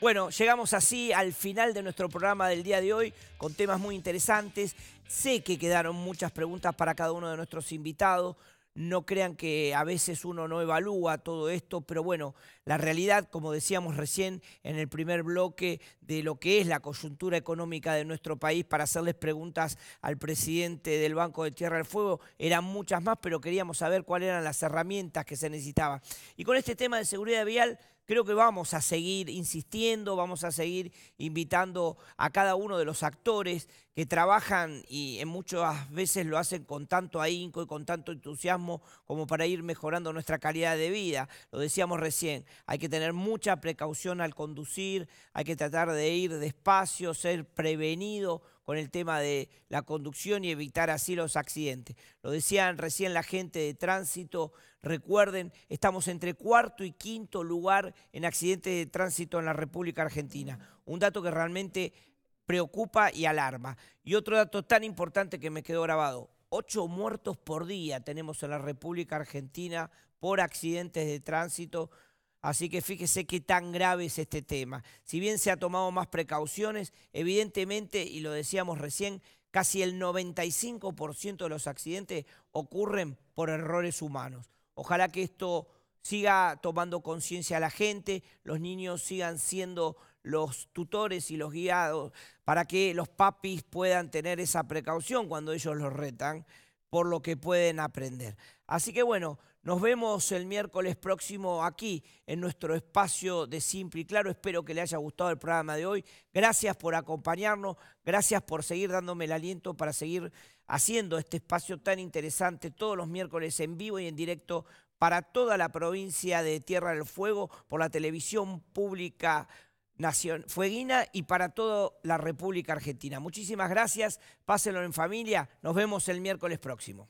Bueno, llegamos así al final de nuestro programa del día de hoy con temas muy interesantes. Sé que quedaron muchas preguntas para cada uno de nuestros invitados. No crean que a veces uno no evalúa todo esto, pero bueno, la realidad, como decíamos recién en el primer bloque, de lo que es la coyuntura económica de nuestro país, para hacerles preguntas al presidente del Banco de Tierra del Fuego, eran muchas más, pero queríamos saber cuáles eran las herramientas que se necesitaban. Y con este tema de seguridad vial creo que vamos a seguir insistiendo, vamos a seguir invitando a cada uno de los actores que trabajan y en muchas veces lo hacen con tanto ahínco y con tanto entusiasmo como para ir mejorando nuestra calidad de vida. Lo decíamos recién, hay que tener mucha precaución al conducir, hay que tratar de ir despacio, ser prevenido con el tema de la conducción y evitar así los accidentes. Lo decían recién la gente de tránsito, recuerden, estamos entre cuarto y quinto lugar en accidentes de tránsito en la República Argentina. Un dato que realmente preocupa y alarma. Y otro dato tan importante que me quedó grabado, ocho muertos por día tenemos en la República Argentina por accidentes de tránsito Así que fíjese qué tan grave es este tema. Si bien se ha tomado más precauciones, evidentemente, y lo decíamos recién, casi el 95% de los accidentes ocurren por errores humanos. Ojalá que esto siga tomando conciencia a la gente, los niños sigan siendo los tutores y los guiados para que los papis puedan tener esa precaución cuando ellos los retan por lo que pueden aprender. Así que bueno, nos vemos el miércoles próximo aquí en nuestro espacio de Simple y Claro. Espero que le haya gustado el programa de hoy. Gracias por acompañarnos, gracias por seguir dándome el aliento para seguir haciendo este espacio tan interesante todos los miércoles en vivo y en directo para toda la provincia de Tierra del Fuego por la televisión pública Nación, Fueguina y para toda la República Argentina. Muchísimas gracias, pásenlo en familia, nos vemos el miércoles próximo.